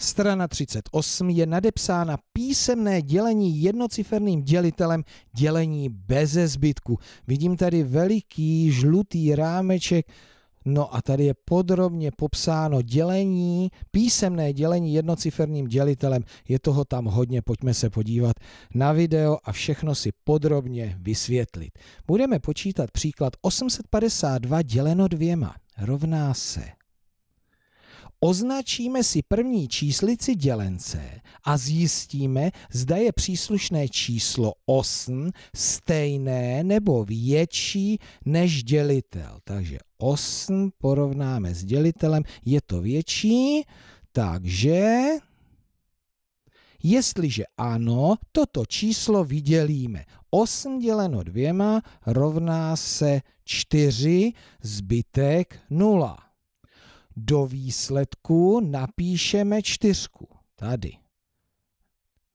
Strana 38 je nadepsána písemné dělení jednociferným dělitelem dělení bez zbytku. Vidím tady veliký žlutý rámeček, No a tady je podrobně popsáno dělení, písemné dělení jednociferným dělitelem. Je toho tam hodně, pojďme se podívat na video a všechno si podrobně vysvětlit. Budeme počítat příklad 852 děleno dvěma rovná se označíme si první číslici dělence a zjistíme, zda je příslušné číslo 8 stejné nebo větší než dělitel. Takže 8 porovnáme s dělitelem, je to větší, takže... Jestliže ano, toto číslo vydělíme. 8 děleno dvěma rovná se 4, zbytek 0 do výsledku napíšeme čtyřku. Tady.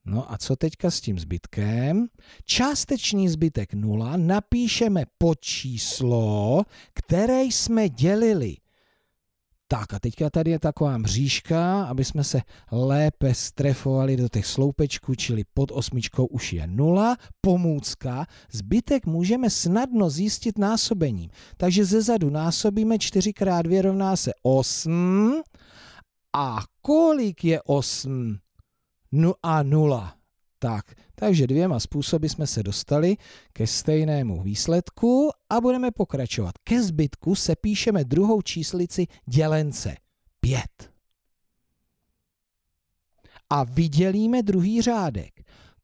No a co teďka s tím zbytkem? Částečný zbytek 0 napíšeme pod číslo, které jsme dělili. Tak a teďka tady je taková mřížka, aby jsme se lépe strefovali do těch sloupečků, čili pod osmičkou už je nula, pomůcka, zbytek můžeme snadno zjistit násobením. Takže ze zadu násobíme 4 x 2 rovná se 8 a kolik je 8? No a 0. Tak, takže dvěma způsoby jsme se dostali ke stejnému výsledku a budeme pokračovat. Ke zbytku se píšeme druhou číslici dělence 5. A vydělíme druhý řádek.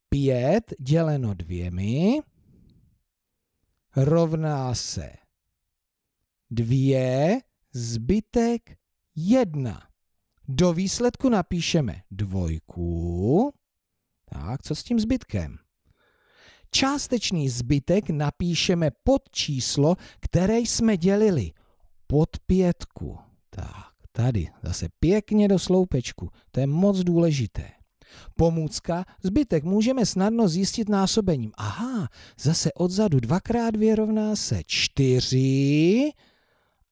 5 děleno dvěmi rovná se 2 zbytek 1. Do výsledku napíšeme dvojku tak, co s tím zbytkem? Částečný zbytek napíšeme pod číslo, které jsme dělili. Pod pětku. Tak, tady zase pěkně do sloupečku. To je moc důležité. Pomůcka, zbytek můžeme snadno zjistit násobením. Aha, zase odzadu dvakrát dvě rovná se čtyři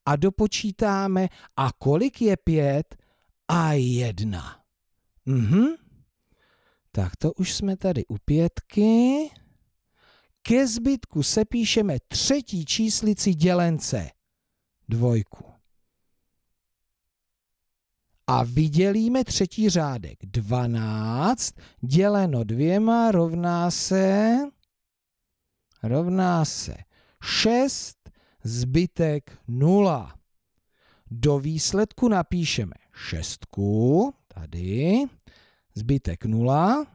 a dopočítáme, a kolik je pět a jedna. Mhm. Tak to už jsme tady u pětky. Ke zbytku sepíšeme třetí číslici dělence. Dvojku. A vydělíme třetí řádek. 12 děleno dvěma rovná se rovná se 6 zbytek 0. Do výsledku napíšeme šestku, tady, zbytek 0.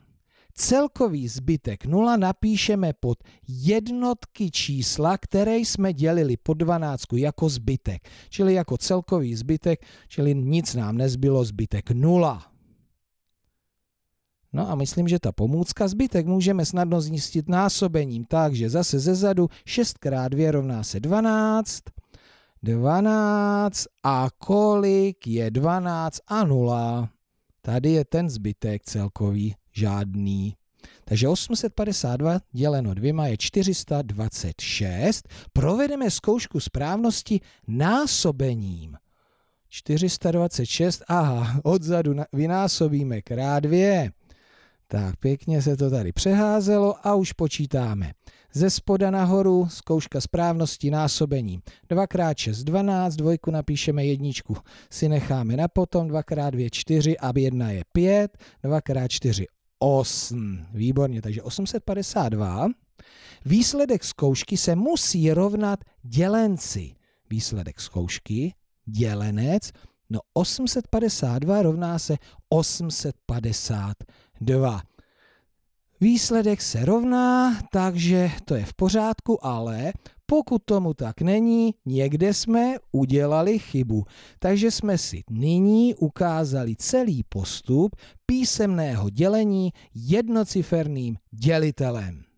Celkový zbytek 0 napíšeme pod jednotky čísla, které jsme dělili po 12 jako zbytek, čili jako celkový zbytek, čili nic nám nezbylo, zbytek 0. No a myslím, že ta pomůcka zbytek můžeme snadno zjistit násobením, takže zase ze zadu 6x2 rovná se 12, 12 a kolik je 12 a 0? Tady je ten zbytek celkový žádný. Takže 852 děleno dvěma je 426. Provedeme zkoušku správnosti násobením. 426, aha, odzadu vynásobíme krát dvě. Tak pěkně se to tady přeházelo a už počítáme. Ze spoda nahoru zkouška správnosti násobení. 2x6, 12, dvojku napíšeme jedničku, si necháme na potom, 2x2, 4 a 1 je 5, 2x4, 8. Výborně, takže 852. Výsledek zkoušky se musí rovnat dělenci. Výsledek zkoušky, dělenec, no 852 rovná se 852. Výsledek se rovná, takže to je v pořádku, ale pokud tomu tak není, někde jsme udělali chybu. Takže jsme si nyní ukázali celý postup písemného dělení jednociferným dělitelem.